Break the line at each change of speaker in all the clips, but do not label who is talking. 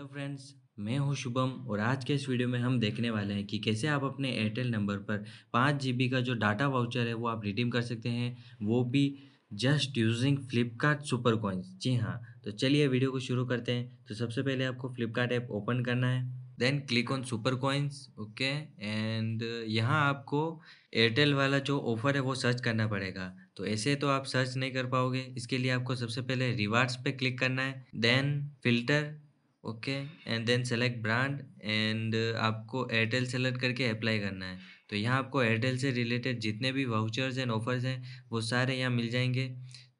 hello friends मैं हूं शुभम और आज के इस वीडियो में हम देखने वाले हैं कि कैसे आप अपने एयरटेल नंबर पर पाँच जी का जो डाटा वाउचर है वो आप रिडीम कर सकते हैं वो भी just using Flipkart super coins जी हाँ तो चलिए वीडियो को शुरू करते हैं तो सबसे पहले आपको फ्लिपकार्ट ऐप ओपन करना है then click on super coins okay and यहाँ आपको एयरटेल वाला जो ऑफ़र है वो सर्च करना पड़ेगा तो ऐसे तो आप सर्च नहीं कर पाओगे इसके लिए आपको सबसे पहले रिवार्ड्स पे क्लिक करना है then filter okay and then select brand and आपको एयरटेल सेलेक्ट करके अप्लाई करना है तो यहाँ आपको एयरटेल से रिलेटेड जितने भी वाउचर्स एंड ऑफर्स हैं वो सारे यहाँ मिल जाएंगे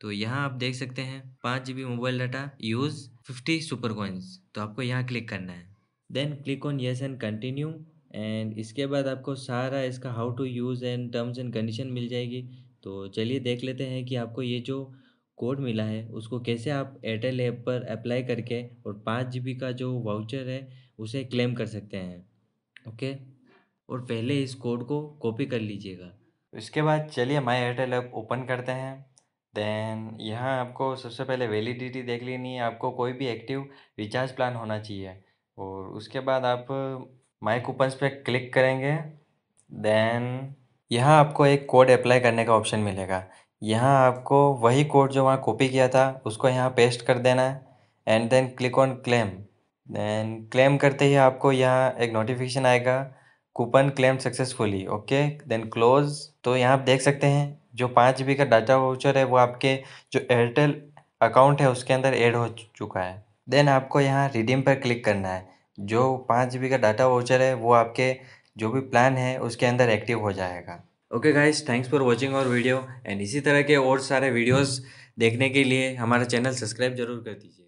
तो यहाँ आप देख सकते हैं पाँच G mobile data use fifty super coins तो आपको यहाँ क्लिक करना है then click on yes and continue and इसके बाद आपको सारा इसका how to use and terms and condition मिल जाएगी तो चलिए देख लेते हैं कि आपको ये जो कोड मिला है उसको कैसे आप एयरटेल ऐप पर अप्लाई करके और पाँच जी का जो वाउचर है उसे क्लेम कर सकते हैं ओके और पहले इस कोड को कॉपी कर लीजिएगा तो इसके बाद चलिए माई एयरटेल ऐप ओपन करते हैं देन यहाँ आपको सबसे पहले वैलिडिटी देख लेनी है आपको कोई भी एक्टिव रिचार्ज प्लान होना चाहिए और उसके बाद आप माई कूपन्स पे क्लिक करेंगे देन यहाँ आपको एक कोड अप्लाई करने का ऑप्शन मिलेगा यहाँ आपको वही कोड जो वहाँ कॉपी किया था उसको यहाँ पेस्ट कर देना है and then click on claim then claim करते ही आपको यहाँ एक नोटिफिकेशन आएगा coupon claim successfully okay then close तो यहाँ आप देख सकते हैं जो पाँच जी का डाटा वाउचर है वो आपके जो एयरटेल अकाउंट है उसके अंदर ऐड हो चुका है देन आपको यहाँ रिडीम पर क्लिक करना है जो पाँच जी का डाटा वाउचर है वो आपके जो भी प्लान है उसके अंदर एक्टिव हो जाएगा okay guys thanks for watching और वीडियो एंड इसी तरह के और सारे वीडियोस देखने के लिए हमारा चैनल सब्सक्राइब जरूर कर दीजिए